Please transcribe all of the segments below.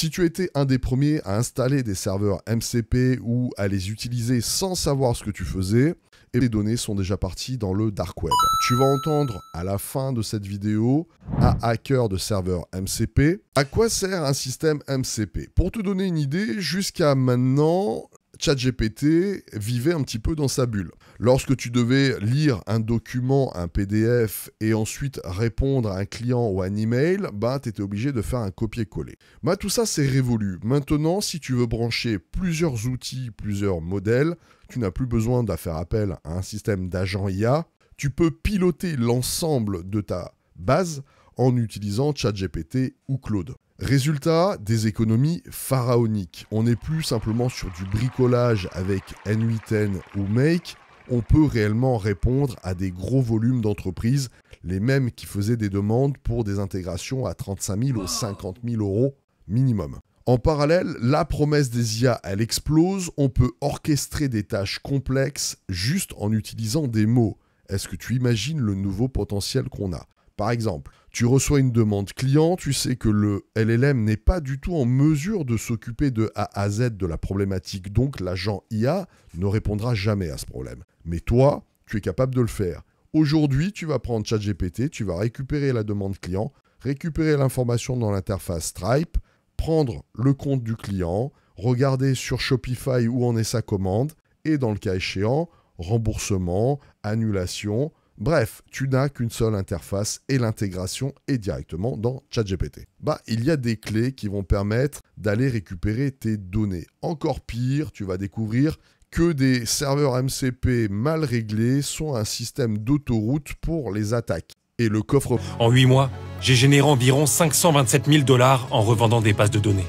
Si tu étais un des premiers à installer des serveurs MCP ou à les utiliser sans savoir ce que tu faisais, et les données sont déjà parties dans le dark web. Tu vas entendre à la fin de cette vidéo un hacker de serveur MCP. À quoi sert un système MCP Pour te donner une idée, jusqu'à maintenant, ChatGPT vivait un petit peu dans sa bulle. Lorsque tu devais lire un document, un PDF, et ensuite répondre à un client ou à un email, bah, tu étais obligé de faire un copier-coller. Bah, tout ça, c'est révolu. Maintenant, si tu veux brancher plusieurs outils, plusieurs modèles, tu n'as plus besoin de faire appel à un système d'agent IA. Tu peux piloter l'ensemble de ta base en utilisant ChatGPT ou Claude. Résultat, des économies pharaoniques. On n'est plus simplement sur du bricolage avec N8N ou Make, on peut réellement répondre à des gros volumes d'entreprises, les mêmes qui faisaient des demandes pour des intégrations à 35 000 ou 50 000 euros minimum. En parallèle, la promesse des IA, elle explose, on peut orchestrer des tâches complexes juste en utilisant des mots. Est-ce que tu imagines le nouveau potentiel qu'on a par exemple, tu reçois une demande client, tu sais que le LLM n'est pas du tout en mesure de s'occuper de A à Z de la problématique, donc l'agent IA ne répondra jamais à ce problème. Mais toi, tu es capable de le faire. Aujourd'hui, tu vas prendre ChatGPT, tu vas récupérer la demande client, récupérer l'information dans l'interface Stripe, prendre le compte du client, regarder sur Shopify où en est sa commande, et dans le cas échéant, remboursement, annulation, Bref, tu n'as qu'une seule interface et l'intégration est directement dans ChatGPT. Bah, il y a des clés qui vont permettre d'aller récupérer tes données. Encore pire, tu vas découvrir que des serveurs MCP mal réglés sont un système d'autoroute pour les attaques. Et le coffre... En 8 mois, j'ai généré environ 527 000 dollars en revendant des bases de données.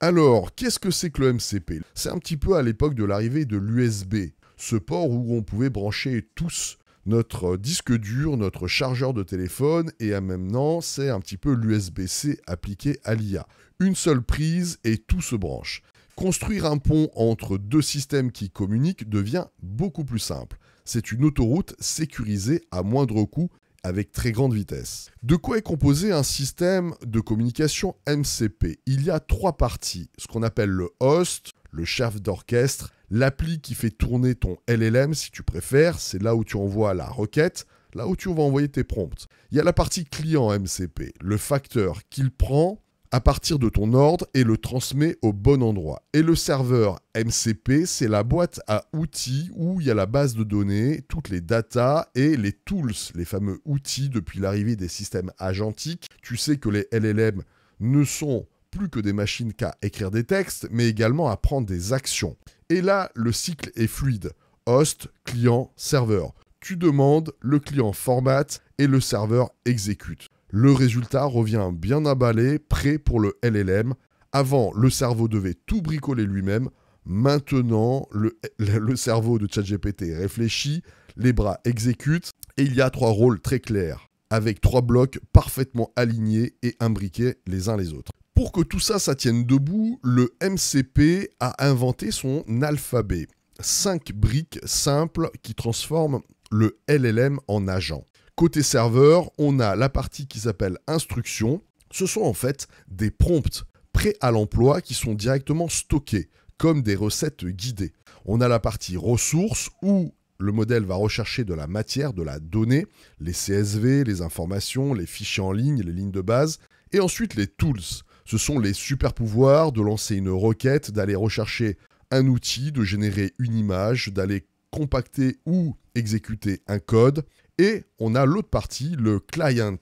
Alors, qu'est-ce que c'est que le MCP C'est un petit peu à l'époque de l'arrivée de l'USB, ce port où on pouvait brancher tous notre disque dur, notre chargeur de téléphone, et à maintenant, c'est un petit peu l'USB-C appliqué à l'IA. Une seule prise et tout se branche. Construire un pont entre deux systèmes qui communiquent devient beaucoup plus simple. C'est une autoroute sécurisée à moindre coût avec très grande vitesse. De quoi est composé un système de communication MCP Il y a trois parties, ce qu'on appelle le host, le chef d'orchestre L'appli qui fait tourner ton LLM, si tu préfères, c'est là où tu envoies la requête, là où tu vas envoyer tes prompts. Il y a la partie client MCP, le facteur qu'il prend à partir de ton ordre et le transmet au bon endroit. Et le serveur MCP, c'est la boîte à outils où il y a la base de données, toutes les datas et les tools, les fameux outils depuis l'arrivée des systèmes agentiques. Tu sais que les LLM ne sont plus que des machines qu'à écrire des textes, mais également à prendre des actions. Et là, le cycle est fluide. Host, client, serveur. Tu demandes, le client formate et le serveur exécute. Le résultat revient bien emballé, prêt pour le LLM. Avant, le cerveau devait tout bricoler lui-même. Maintenant, le, le cerveau de ChatGPT réfléchit, les bras exécutent, et il y a trois rôles très clairs, avec trois blocs parfaitement alignés et imbriqués les uns les autres. Pour que tout ça, ça tienne debout, le MCP a inventé son alphabet. Cinq briques simples qui transforment le LLM en agent. Côté serveur, on a la partie qui s'appelle instruction. Ce sont en fait des prompts prêts à l'emploi qui sont directement stockés comme des recettes guidées. On a la partie ressources où le modèle va rechercher de la matière, de la donnée, les CSV, les informations, les fichiers en ligne, les lignes de base, et ensuite les tools. Ce sont les super pouvoirs de lancer une requête, d'aller rechercher un outil, de générer une image, d'aller compacter ou exécuter un code. Et on a l'autre partie, le client.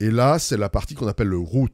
Et là, c'est la partie qu'on appelle le root,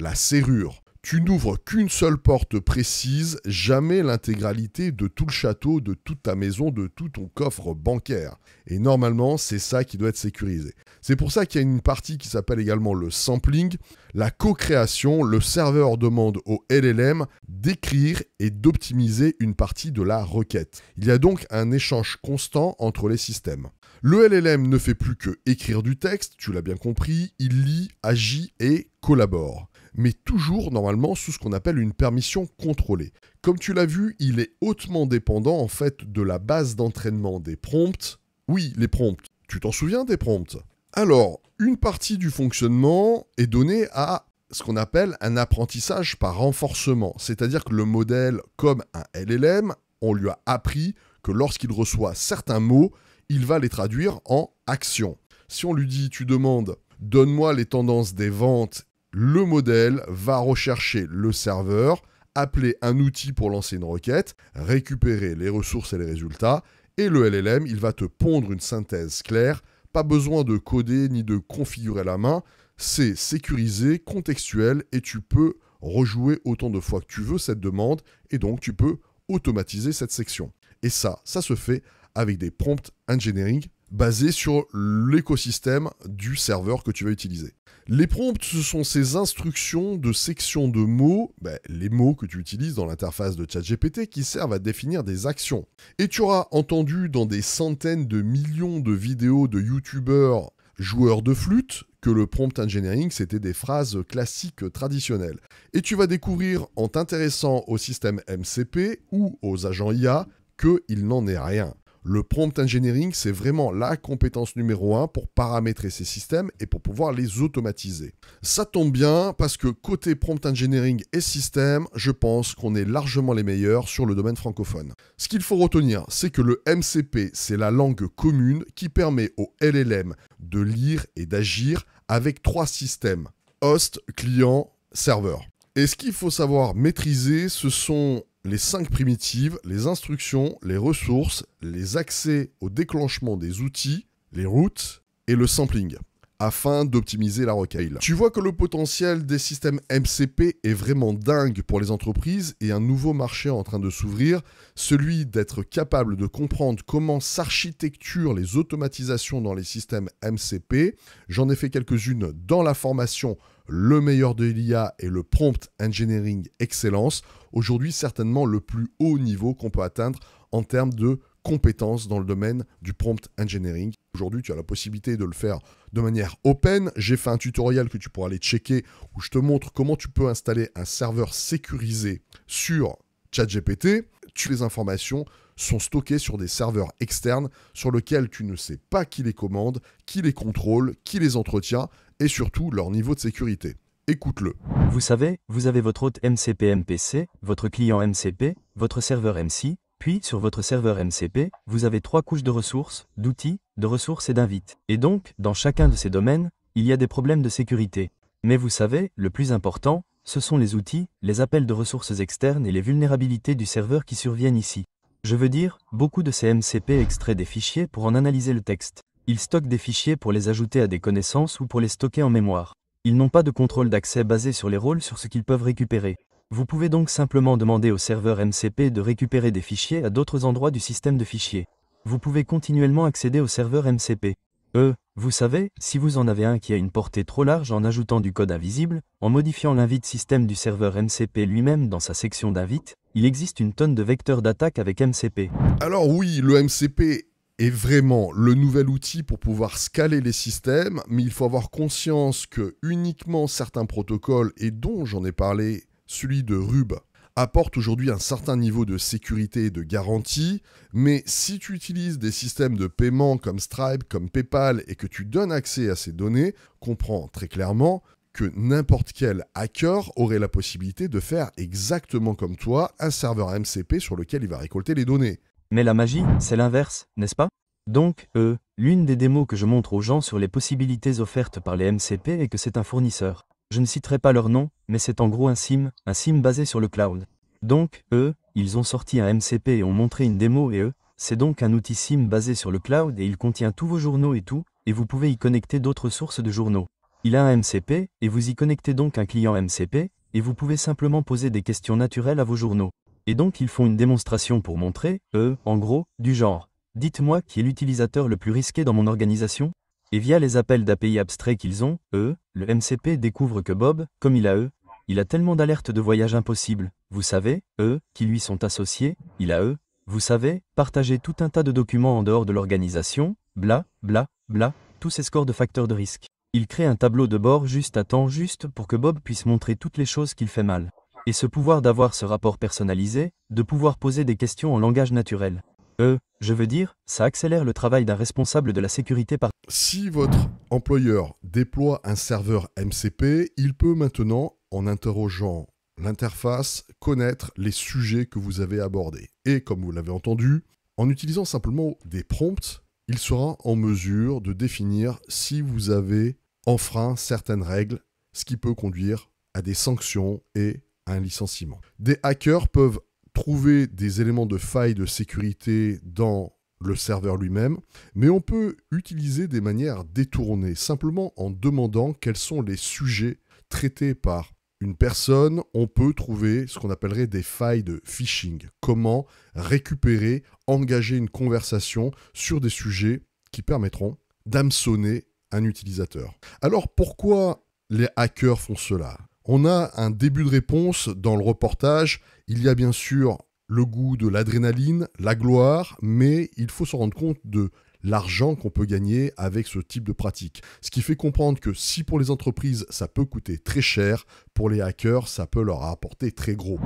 la serrure. Tu n'ouvres qu'une seule porte précise, jamais l'intégralité de tout le château, de toute ta maison, de tout ton coffre bancaire. Et normalement, c'est ça qui doit être sécurisé. C'est pour ça qu'il y a une partie qui s'appelle également le sampling, la co-création. Le serveur demande au LLM d'écrire et d'optimiser une partie de la requête. Il y a donc un échange constant entre les systèmes. Le LLM ne fait plus que écrire du texte, tu l'as bien compris, il lit, agit et collabore mais toujours normalement sous ce qu'on appelle une permission contrôlée. Comme tu l'as vu, il est hautement dépendant en fait de la base d'entraînement des prompts. Oui, les prompts. Tu t'en souviens des prompts Alors, une partie du fonctionnement est donnée à ce qu'on appelle un apprentissage par renforcement, c'est-à-dire que le modèle, comme un LLM, on lui a appris que lorsqu'il reçoit certains mots, il va les traduire en action. Si on lui dit, tu demandes, donne-moi les tendances des ventes le modèle va rechercher le serveur, appeler un outil pour lancer une requête, récupérer les ressources et les résultats, et le LLM, il va te pondre une synthèse claire, pas besoin de coder ni de configurer la main, c'est sécurisé, contextuel, et tu peux rejouer autant de fois que tu veux cette demande, et donc tu peux automatiser cette section. Et ça, ça se fait avec des prompts engineering basé sur l'écosystème du serveur que tu vas utiliser. Les prompts, ce sont ces instructions de section de mots, ben, les mots que tu utilises dans l'interface de ChatGPT qui servent à définir des actions. Et tu auras entendu dans des centaines de millions de vidéos de youtubeurs joueurs de flûte que le prompt engineering, c'était des phrases classiques traditionnelles. Et tu vas découvrir en t'intéressant au système MCP ou aux agents IA qu'il n'en est rien. Le prompt engineering, c'est vraiment la compétence numéro un pour paramétrer ces systèmes et pour pouvoir les automatiser. Ça tombe bien parce que côté prompt engineering et système, je pense qu'on est largement les meilleurs sur le domaine francophone. Ce qu'il faut retenir, c'est que le MCP, c'est la langue commune qui permet au LLM de lire et d'agir avec trois systèmes, host, client, serveur. Et ce qu'il faut savoir maîtriser, ce sont les cinq primitives, les instructions, les ressources, les accès au déclenchement des outils, les routes et le sampling afin d'optimiser la rocaille Tu vois que le potentiel des systèmes MCP est vraiment dingue pour les entreprises et un nouveau marché en train de s'ouvrir, celui d'être capable de comprendre comment s'architecturent les automatisations dans les systèmes MCP. J'en ai fait quelques-unes dans la formation le meilleur de l'IA et le prompt engineering excellence, aujourd'hui certainement le plus haut niveau qu'on peut atteindre en termes de compétences dans le domaine du prompt engineering. Aujourd'hui, tu as la possibilité de le faire de manière open. J'ai fait un tutoriel que tu pourras aller checker où je te montre comment tu peux installer un serveur sécurisé sur ChatGPT. Toutes les informations sont stockées sur des serveurs externes sur lesquels tu ne sais pas qui les commande, qui les contrôle, qui les entretient et surtout leur niveau de sécurité. Écoute-le. Vous savez, vous avez votre hôte MCP MPC, votre client MCP, votre serveur MC, puis sur votre serveur MCP, vous avez trois couches de ressources, d'outils, de ressources et d'invites. Et donc, dans chacun de ces domaines, il y a des problèmes de sécurité. Mais vous savez, le plus important, ce sont les outils, les appels de ressources externes et les vulnérabilités du serveur qui surviennent ici. Je veux dire, beaucoup de ces MCP extraient des fichiers pour en analyser le texte. Ils stockent des fichiers pour les ajouter à des connaissances ou pour les stocker en mémoire. Ils n'ont pas de contrôle d'accès basé sur les rôles sur ce qu'ils peuvent récupérer. Vous pouvez donc simplement demander au serveur MCP de récupérer des fichiers à d'autres endroits du système de fichiers. Vous pouvez continuellement accéder au serveur MCP. Eux, vous savez, si vous en avez un qui a une portée trop large en ajoutant du code invisible, en modifiant l'invite système du serveur MCP lui-même dans sa section d'invite, il existe une tonne de vecteurs d'attaque avec MCP. Alors oui, le MCP est vraiment le nouvel outil pour pouvoir scaler les systèmes, mais il faut avoir conscience que uniquement certains protocoles, et dont j'en ai parlé, celui de Rub, apporte aujourd'hui un certain niveau de sécurité et de garantie, mais si tu utilises des systèmes de paiement comme Stripe, comme PayPal, et que tu donnes accès à ces données, comprends très clairement que n'importe quel hacker aurait la possibilité de faire exactement comme toi un serveur MCP sur lequel il va récolter les données. Mais la magie, c'est l'inverse, n'est-ce pas donc, eux, l'une des démos que je montre aux gens sur les possibilités offertes par les MCP est que c'est un fournisseur. Je ne citerai pas leur nom, mais c'est en gros un SIM, un SIM basé sur le cloud. Donc, eux, ils ont sorti un MCP et ont montré une démo et eux, c'est donc un outil SIM basé sur le cloud et il contient tous vos journaux et tout, et vous pouvez y connecter d'autres sources de journaux. Il a un MCP, et vous y connectez donc un client MCP, et vous pouvez simplement poser des questions naturelles à vos journaux. Et donc ils font une démonstration pour montrer, eux, en gros, du genre. Dites-moi qui est l'utilisateur le plus risqué dans mon organisation Et via les appels d'API abstraits qu'ils ont, eux, le MCP découvre que Bob, comme il a eux, il a tellement d'alertes de voyage impossible, vous savez, eux, qui lui sont associés, il a eux, vous savez, partagé tout un tas de documents en dehors de l'organisation, bla, bla, bla, tous ces scores de facteurs de risque. Il crée un tableau de bord juste à temps juste pour que Bob puisse montrer toutes les choses qu'il fait mal. Et ce pouvoir d'avoir ce rapport personnalisé, de pouvoir poser des questions en langage naturel. Euh, je veux dire, ça accélère le travail d'un responsable de la sécurité par... Si votre employeur déploie un serveur MCP, il peut maintenant, en interrogeant l'interface, connaître les sujets que vous avez abordés. Et comme vous l'avez entendu, en utilisant simplement des prompts, il sera en mesure de définir si vous avez enfreint certaines règles, ce qui peut conduire à des sanctions et à un licenciement. Des hackers peuvent trouver des éléments de faille de sécurité dans le serveur lui-même, mais on peut utiliser des manières détournées, simplement en demandant quels sont les sujets traités par une personne, on peut trouver ce qu'on appellerait des failles de phishing. Comment récupérer, engager une conversation sur des sujets qui permettront d'hameçonner un utilisateur. Alors pourquoi les hackers font cela on a un début de réponse dans le reportage. Il y a bien sûr le goût de l'adrénaline, la gloire, mais il faut se rendre compte de l'argent qu'on peut gagner avec ce type de pratique. Ce qui fait comprendre que si pour les entreprises ça peut coûter très cher, pour les hackers ça peut leur apporter très gros.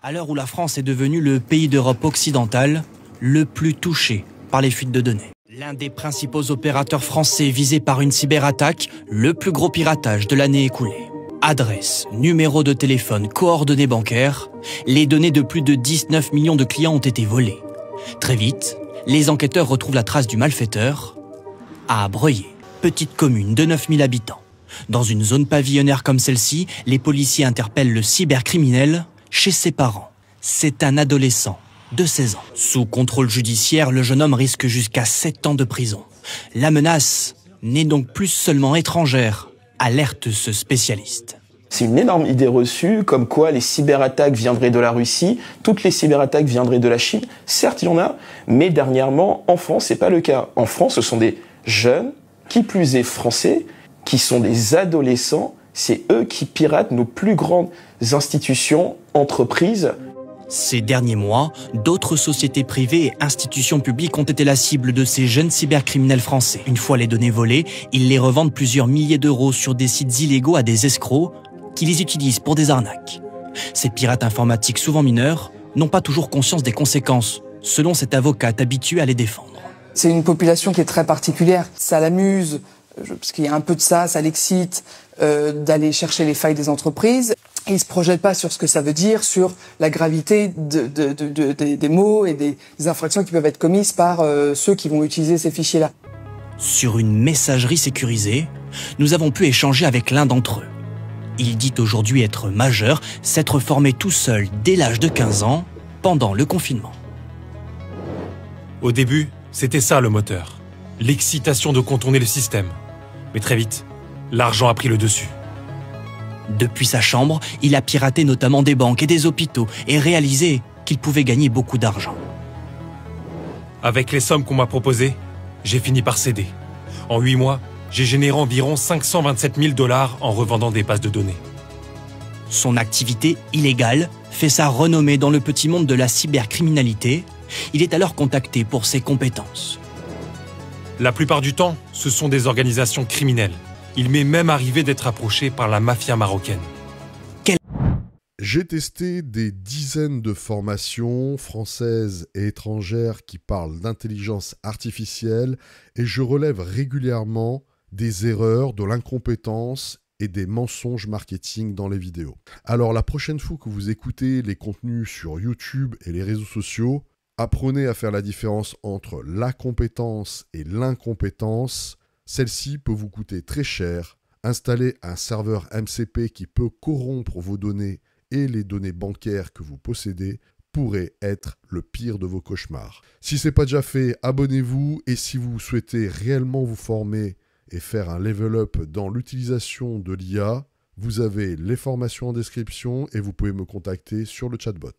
À l'heure où la France est devenue le pays d'Europe occidentale le plus touché par les fuites de données. L'un des principaux opérateurs français visé par une cyberattaque, le plus gros piratage de l'année écoulée adresse, numéro de téléphone, coordonnées bancaires, les données de plus de 19 millions de clients ont été volées. Très vite, les enquêteurs retrouvent la trace du malfaiteur à Breuillet, petite commune de 9000 habitants. Dans une zone pavillonnaire comme celle-ci, les policiers interpellent le cybercriminel chez ses parents. C'est un adolescent de 16 ans. Sous contrôle judiciaire, le jeune homme risque jusqu'à 7 ans de prison. La menace n'est donc plus seulement étrangère, alerte ce spécialiste. C'est une énorme idée reçue, comme quoi les cyberattaques viendraient de la Russie, toutes les cyberattaques viendraient de la Chine. Certes, il y en a, mais dernièrement, en France, n'est pas le cas. En France, ce sont des jeunes, qui plus est français, qui sont des adolescents. C'est eux qui piratent nos plus grandes institutions, entreprises, ces derniers mois, d'autres sociétés privées et institutions publiques ont été la cible de ces jeunes cybercriminels français. Une fois les données volées, ils les revendent plusieurs milliers d'euros sur des sites illégaux à des escrocs qui les utilisent pour des arnaques. Ces pirates informatiques souvent mineurs n'ont pas toujours conscience des conséquences, selon cette avocate habituée à les défendre. C'est une population qui est très particulière. Ça l'amuse, euh, parce qu'il y a un peu de ça, ça l'excite euh, d'aller chercher les failles des entreprises. Il ne se projettent pas sur ce que ça veut dire, sur la gravité des mots et des, infractions qui peuvent être commises par euh, ceux qui vont utiliser ces fichiers-là. Sur une messagerie sécurisée, nous avons pu échanger avec l'un d'entre eux. Il dit aujourd'hui être majeur, s'être formé tout seul dès l'âge de 15 ans, pendant le confinement. Au début, c'était ça le moteur. L'excitation de contourner le système. Mais très vite, l'argent a pris le dessus. Depuis sa chambre, il a piraté notamment des banques et des hôpitaux et réalisé qu'il pouvait gagner beaucoup d'argent. Avec les sommes qu'on m'a proposées, j'ai fini par céder. En huit mois, j'ai généré environ 527 000 dollars en revendant des bases de données. Son activité illégale fait sa renommée dans le petit monde de la cybercriminalité. Il est alors contacté pour ses compétences. La plupart du temps, ce sont des organisations criminelles il m'est même arrivé d'être approché par la mafia marocaine. J'ai testé des dizaines de formations françaises et étrangères qui parlent d'intelligence artificielle et je relève régulièrement des erreurs, de l'incompétence et des mensonges marketing dans les vidéos. Alors la prochaine fois que vous écoutez les contenus sur YouTube et les réseaux sociaux, apprenez à faire la différence entre la compétence et l'incompétence celle-ci peut vous coûter très cher. Installer un serveur MCP qui peut corrompre vos données et les données bancaires que vous possédez pourrait être le pire de vos cauchemars. Si ce n'est pas déjà fait, abonnez-vous et si vous souhaitez réellement vous former et faire un level up dans l'utilisation de l'IA, vous avez les formations en description et vous pouvez me contacter sur le chatbot.